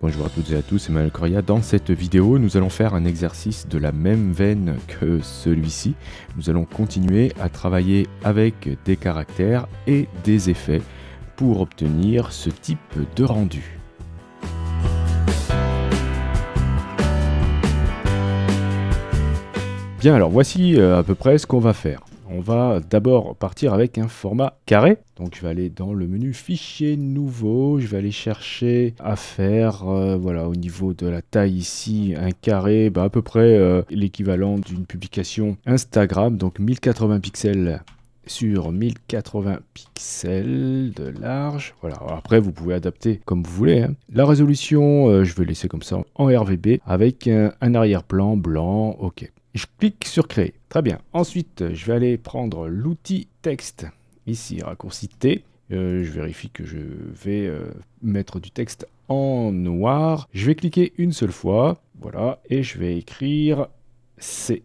Bonjour à toutes et à tous, c'est Manuel Dans cette vidéo, nous allons faire un exercice de la même veine que celui-ci. Nous allons continuer à travailler avec des caractères et des effets pour obtenir ce type de rendu. Bien, alors voici euh, à peu près ce qu'on va faire. On va d'abord partir avec un format carré. Donc je vais aller dans le menu fichier nouveau, je vais aller chercher à faire, euh, voilà, au niveau de la taille ici, un carré, bah, à peu près euh, l'équivalent d'une publication Instagram, donc 1080 pixels sur 1080 pixels de large. Voilà, après vous pouvez adapter comme vous voulez. Hein. La résolution, euh, je vais laisser comme ça en RVB avec un arrière-plan blanc. Ok. Je clique sur créer. Très bien. Ensuite, je vais aller prendre l'outil texte. Ici, raccourci T. Euh, je vérifie que je vais euh, mettre du texte en noir. Je vais cliquer une seule fois. Voilà. Et je vais écrire C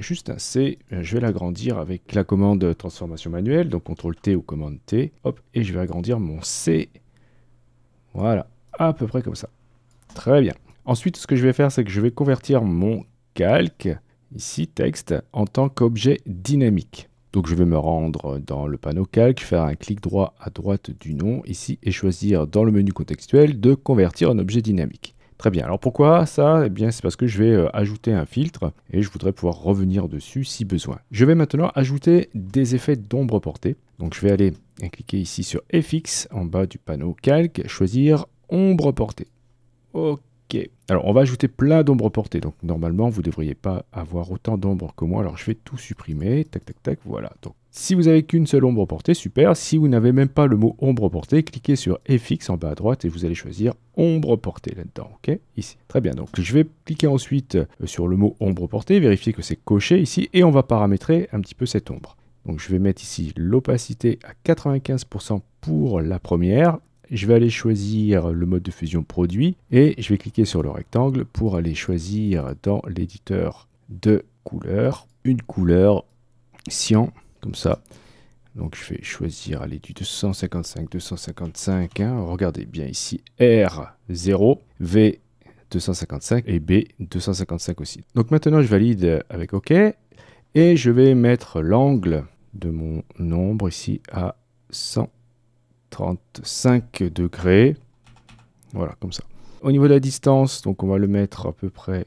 juste un C, euh, je vais l'agrandir avec la commande transformation manuelle, donc CTRL T ou commande T, hop, et je vais agrandir mon C, voilà, à peu près comme ça. Très bien. Ensuite, ce que je vais faire, c'est que je vais convertir mon calque ici texte, en tant qu'objet dynamique. Donc je vais me rendre dans le panneau calque, faire un clic droit à droite du nom ici et choisir dans le menu contextuel de convertir en objet dynamique. Très bien, alors pourquoi ça Eh bien c'est parce que je vais euh, ajouter un filtre et je voudrais pouvoir revenir dessus si besoin. Je vais maintenant ajouter des effets d'ombre portée. Donc je vais aller cliquer ici sur FX en bas du panneau calque, choisir ombre portée. Ok, alors, on va ajouter plein d'ombres portées. Donc, normalement, vous ne devriez pas avoir autant d'ombres que moi. Alors, je vais tout supprimer. Tac, tac, tac. Voilà. Donc, si vous avez qu'une seule ombre portée, super. Si vous n'avez même pas le mot ombre portée, cliquez sur FX en bas à droite et vous allez choisir ombre portée là-dedans. OK Ici. Très bien. Donc, je vais cliquer ensuite euh, sur le mot ombre portée, vérifier que c'est coché ici et on va paramétrer un petit peu cette ombre. Donc, je vais mettre ici l'opacité à 95% pour la première je vais aller choisir le mode de fusion produit et je vais cliquer sur le rectangle pour aller choisir dans l'éditeur de couleurs une couleur cyan, comme ça. Donc je vais choisir aller du 255, 255, regardez bien ici, R0, V 255 et B 255 aussi. Donc maintenant je valide avec OK et je vais mettre l'angle de mon nombre ici à 100 35 degrés. Voilà, comme ça. Au niveau de la distance, donc on va le mettre à peu près...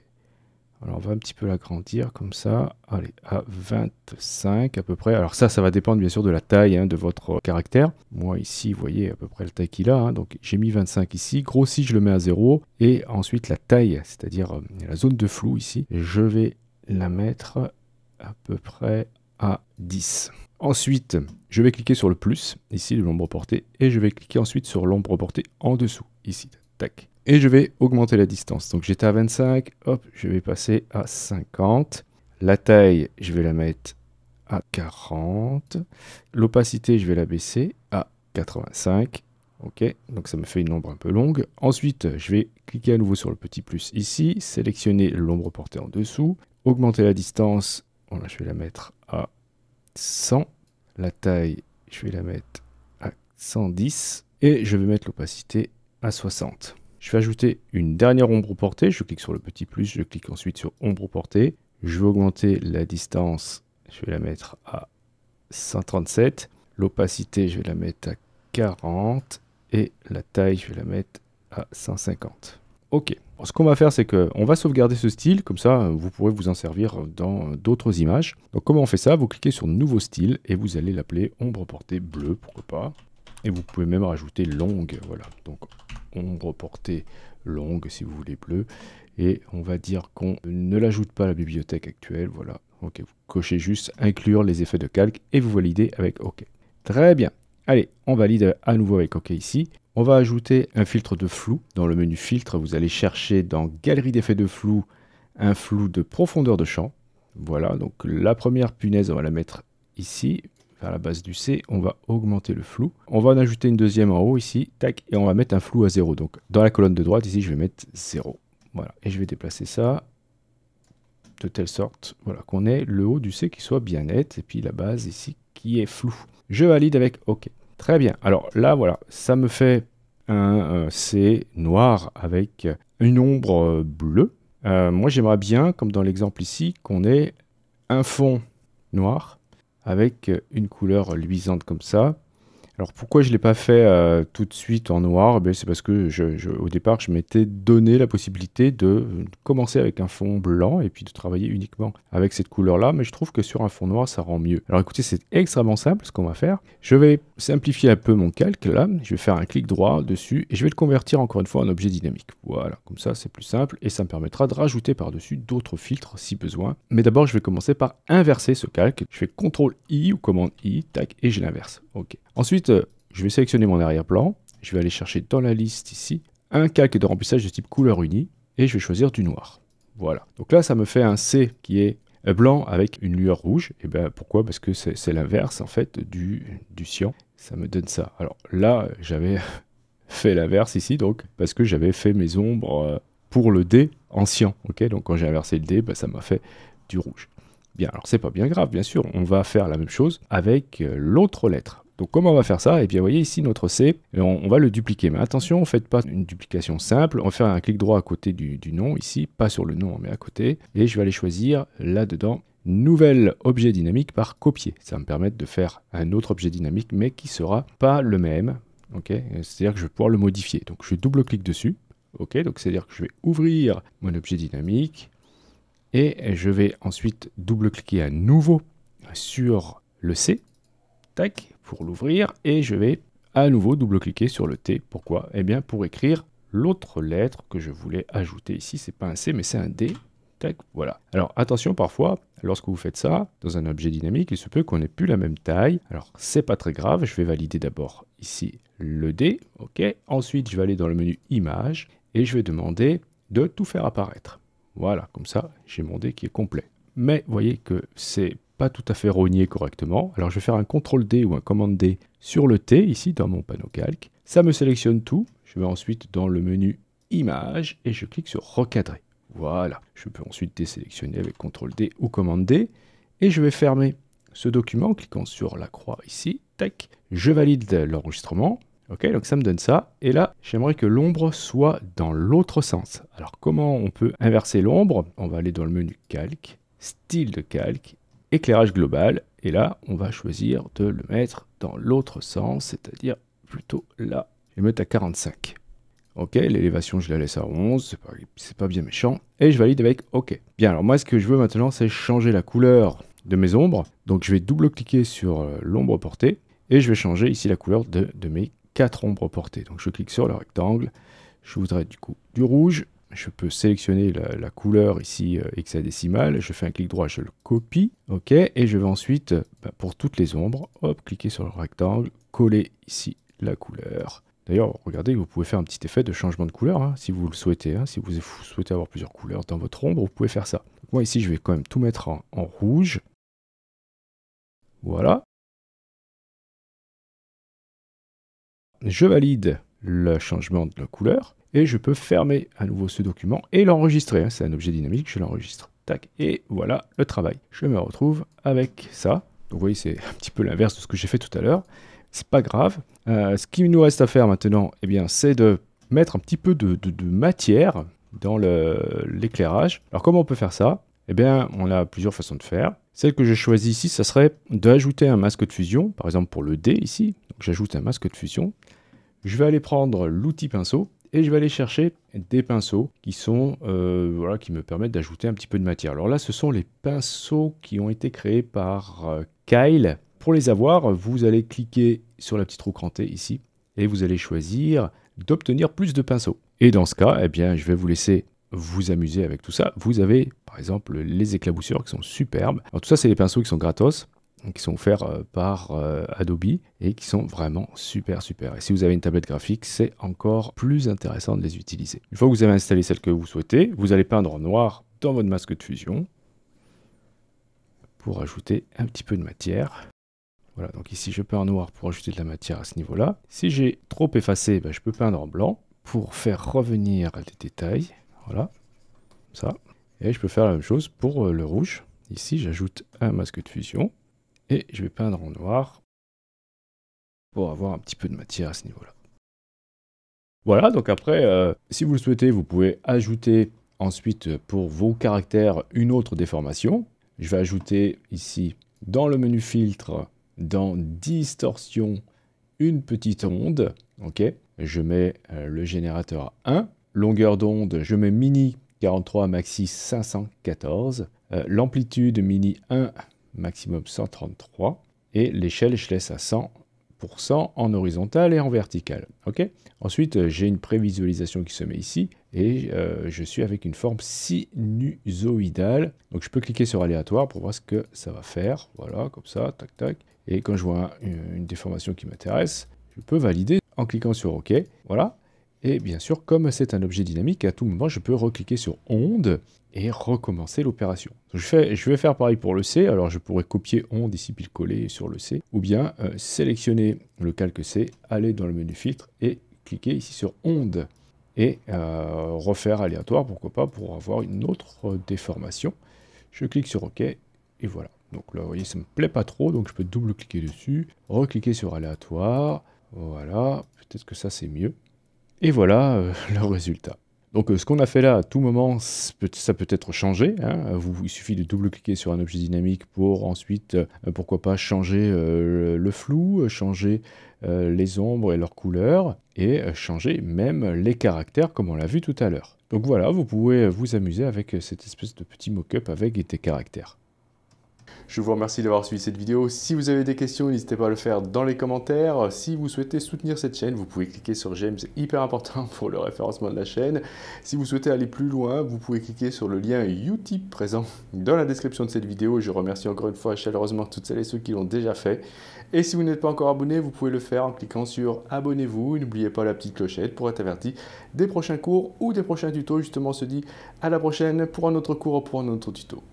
Alors on va un petit peu l'agrandir comme ça. Allez, à 25 à peu près. Alors ça, ça va dépendre bien sûr de la taille hein, de votre caractère. Moi ici, vous voyez à peu près la taille qu'il a. Hein. donc j'ai mis 25 ici. Grossi, je le mets à 0. Et ensuite la taille, c'est-à-dire euh, la zone de flou ici, je vais la mettre à peu près à 10. Ensuite, je vais cliquer sur le plus, ici, de l'ombre portée, et je vais cliquer ensuite sur l'ombre portée en dessous, ici, tac. Et je vais augmenter la distance. Donc j'étais à 25, hop, je vais passer à 50. La taille, je vais la mettre à 40. L'opacité, je vais la baisser à 85. Ok, donc ça me fait une ombre un peu longue. Ensuite, je vais cliquer à nouveau sur le petit plus ici, sélectionner l'ombre portée en dessous, augmenter la distance, voilà, je vais la mettre à 100. La taille, je vais la mettre à 110. Et je vais mettre l'opacité à 60. Je vais ajouter une dernière ombre portée. Je clique sur le petit plus, je clique ensuite sur ombre portée. Je vais augmenter la distance, je vais la mettre à 137. L'opacité, je vais la mettre à 40. Et la taille, je vais la mettre à 150. Ok. Ce qu'on va faire, c'est qu'on va sauvegarder ce style, comme ça vous pourrez vous en servir dans d'autres images. Donc comment on fait ça Vous cliquez sur Nouveau style et vous allez l'appeler Ombre portée bleue, pourquoi pas. Et vous pouvez même rajouter longue, voilà. Donc ombre portée longue si vous voulez bleu. Et on va dire qu'on ne l'ajoute pas à la bibliothèque actuelle, voilà. Ok, vous cochez juste inclure les effets de calque et vous validez avec OK. Très bien. Allez, on valide à nouveau avec OK ici. On va ajouter un filtre de flou. Dans le menu filtre, vous allez chercher dans galerie d'effets de flou un flou de profondeur de champ. Voilà, donc la première punaise, on va la mettre ici, vers la base du C, on va augmenter le flou. On va en ajouter une deuxième en haut ici, tac, et on va mettre un flou à 0. Donc dans la colonne de droite, ici, je vais mettre 0. Voilà, et je vais déplacer ça de telle sorte voilà, qu'on ait le haut du C qui soit bien net, et puis la base ici qui est flou. Je valide avec OK. Très bien. Alors là, voilà, ça me fait un euh, C noir avec une ombre euh, bleue. Euh, moi, j'aimerais bien, comme dans l'exemple ici, qu'on ait un fond noir avec une couleur luisante comme ça, alors pourquoi je ne l'ai pas fait euh, tout de suite en noir ben, C'est parce que au départ, je m'étais donné la possibilité de euh, commencer avec un fond blanc et puis de travailler uniquement avec cette couleur-là, mais je trouve que sur un fond noir, ça rend mieux. Alors écoutez, c'est extrêmement simple ce qu'on va faire. Je vais simplifier un peu mon calque là, je vais faire un clic droit dessus et je vais le convertir encore une fois en objet dynamique. Voilà, comme ça c'est plus simple et ça me permettra de rajouter par-dessus d'autres filtres si besoin. Mais d'abord, je vais commencer par inverser ce calque. Je fais CTRL-I ou commande I, tac, et je l'inverse. Ok. Ensuite, euh, je vais sélectionner mon arrière-plan. Je vais aller chercher dans la liste ici un calque de remplissage de type couleur unie et je vais choisir du noir. Voilà. Donc là, ça me fait un C qui est euh, blanc avec une lueur rouge. Et ben pourquoi Parce que c'est l'inverse en fait du, du cyan. Ça me donne ça. Alors là, j'avais fait l'inverse ici donc parce que j'avais fait mes ombres euh, pour le D en cyan. Ok. Donc quand j'ai inversé le D, ben, ça m'a fait du rouge. Bien. Alors c'est pas bien grave, bien sûr. On va faire la même chose avec l'autre lettre. Donc comment on va faire ça Et eh bien, vous voyez ici notre C, euh, on, va le dupliquer. Mais attention, faites pas une duplication simple. On va faire un clic droit à côté du, nom ici, pas sur le nom, mais à côté. Et je vais aller choisir là-dedans nouvel objet dynamique par copier. Ça va me permettre de faire un autre objet dynamique, mais qui ne sera pas le même. Ok c'est-à-dire que je vais pouvoir le modifier. Donc je double-clique dessus. Ok, donc c'est-à-dire que je vais ouvrir mon objet dynamique et je vais ensuite double-cliquer à nouveau sur le C. Tac, pour l'ouvrir et je vais à nouveau double-cliquer sur le T. Pourquoi Eh bien pour écrire l'autre lettre que je voulais ajouter ici. C'est pas un C mais c'est un D. voilà. Alors attention parfois, lorsque vous faites ça, dans un objet dynamique, il se peut qu'on n'ait plus la même taille. Alors c'est pas très grave, je vais valider d'abord ici le D. OK. Ensuite, je vais aller dans le menu Images et je vais demander de tout faire apparaître. Voilà, comme ça, j'ai mon dé qui est complet. Mais voyez que c'est pas tout à fait rogné correctement. Alors je vais faire un CTRL D ou un commande D sur le T ici dans mon panneau calque. Ça me sélectionne tout. Je vais ensuite dans le menu image et je clique sur Recadrer. Voilà, je peux ensuite désélectionner avec CTRL D ou commande D et je vais fermer ce document en cliquant sur la croix ici. Tac, je valide l'enregistrement. Ok, donc ça me donne ça. Et là, j'aimerais que l'ombre soit dans l'autre sens. Alors comment on peut inverser l'ombre On va aller dans le menu calque, style de calque, éclairage global. Et là, on va choisir de le mettre dans l'autre sens, c'est-à-dire plutôt là. Je vais mettre à 45. Ok, l'élévation, je la laisse à 11, c'est pas, pas bien méchant. Et je valide avec OK. Bien, alors moi, ce que je veux maintenant, c'est changer la couleur de mes ombres. Donc, je vais double-cliquer sur euh, l'ombre portée et je vais changer ici la couleur de, de mes quatre ombres portées. Donc, je clique sur le rectangle. Je voudrais du coup du rouge, je peux sélectionner la, couleur ici euh, hexadécimale, je fais un clic droit, je le copie, ok, et je vais ensuite, bah, pour toutes les ombres, hop, cliquer sur le rectangle, coller ici la couleur. D'ailleurs, regardez, vous pouvez faire un petit effet de changement de couleur, hein, si vous le souhaitez, hein. si vous souhaitez avoir plusieurs couleurs dans votre ombre, vous pouvez faire ça. moi ici, je vais quand même tout mettre en, en rouge. Voilà. Je valide le changement de la couleur et je peux fermer à nouveau ce document et l'enregistrer. C'est un objet dynamique, je l'enregistre. Tac, et voilà le travail. Je me retrouve avec ça. vous voyez, c'est un petit peu l'inverse de ce que j'ai fait tout à l'heure. C'est pas grave. Euh, ce qu'il nous reste à faire maintenant, eh bien, c'est de mettre un petit peu de, matière dans l'éclairage. Alors comment on peut faire ça Eh bien, on a plusieurs façons de faire. Celle que j'ai choisis ici, ça serait d'ajouter un masque de fusion, par exemple pour le D ici. J'ajoute un masque de fusion. Je vais aller prendre l'outil pinceau et je vais aller chercher des pinceaux qui sont euh, voilà qui me permettent d'ajouter un petit peu de matière. Alors là, ce sont les pinceaux qui ont été créés par euh, Kyle. Pour les avoir, vous allez cliquer sur la petite roue crantée ici et vous allez choisir d'obtenir plus de pinceaux. Et dans ce cas, eh bien, je vais vous laisser vous amuser avec tout ça. Vous avez par exemple les éclaboussures qui sont superbes. Alors tout ça, c'est les pinceaux qui sont gratos qui sont offerts euh, par euh, Adobe et qui sont vraiment super super. Et si vous avez une tablette graphique, c'est encore plus intéressant de les utiliser. Une fois que vous avez installé celle que vous souhaitez, vous allez peindre en noir dans votre masque de fusion pour ajouter un petit peu de matière. Voilà, donc ici je peins en noir pour ajouter de la matière à ce niveau-là. Si j'ai trop effacé, ben, je peux peindre en blanc pour faire revenir les détails. Voilà, comme ça. Et je peux faire la même chose pour euh, le rouge. Ici, j'ajoute un masque de fusion et je vais peindre en noir pour avoir un petit peu de matière à ce niveau-là. Voilà, donc après, euh, si vous le souhaitez, vous pouvez ajouter ensuite euh, pour vos caractères une autre déformation. Je vais ajouter ici dans le menu filtre, dans distorsion, une petite onde. Ok, je mets euh, le générateur 1. Longueur d'onde, je mets mini 43 maxi 514. L'amplitude mini 1 maximum 133, et l'échelle, je laisse à 100% en horizontal et en vertical. ok Ensuite, euh, j'ai une prévisualisation qui se met ici, et euh, je suis avec une forme sinusoïdale. Donc je peux cliquer sur aléatoire pour voir ce que ça va faire. Voilà, comme ça, tac, tac. Et quand je vois une, une déformation qui m'intéresse, je peux valider en cliquant sur OK. Voilà. Et bien sûr, comme c'est un objet dynamique, à tout moment, je peux recliquer sur onde et recommencer l'opération. Je, vais faire pareil pour le C, alors je pourrais copier onde ici puis le coller sur le C, ou bien euh, sélectionner le calque C, aller dans le menu filtre et cliquer ici sur onde et euh, refaire aléatoire, pourquoi pas, pour avoir une autre déformation. Je clique sur OK et voilà. Donc là, vous voyez, ça me plaît pas trop, donc je peux double-cliquer dessus, recliquer sur aléatoire, voilà, peut-être que ça c'est mieux. Et voilà euh, le résultat. Donc euh, ce qu'on a fait là, à tout moment, ça peut être changé. Hein. il suffit de double-cliquer sur un objet dynamique pour ensuite, euh, pourquoi pas, changer euh, le flou, changer les ombres et leurs couleurs, et changer même les caractères comme on l'a vu tout à l'heure. Donc voilà, vous pouvez vous amuser avec cette espèce de petit mock-up avec des caractères. Je vous remercie d'avoir suivi cette vidéo. Si vous avez des questions, n'hésitez pas à le faire dans les commentaires. Si vous souhaitez soutenir cette chaîne, vous pouvez cliquer sur j'aime, c'est hyper important pour le référencement de la chaîne. Si vous souhaitez aller plus loin, vous pouvez cliquer sur le lien Utip présent dans la description de cette vidéo. je remercie encore une fois chaleureusement toutes celles et ceux qui l'ont déjà fait. Et si vous n'êtes pas encore abonné, vous pouvez le faire en cliquant sur abonnez-vous. N'oubliez pas la petite clochette pour être averti des prochains cours ou des prochains tutos. Justement, on se dit à la prochaine pour un autre cours ou pour un autre tuto.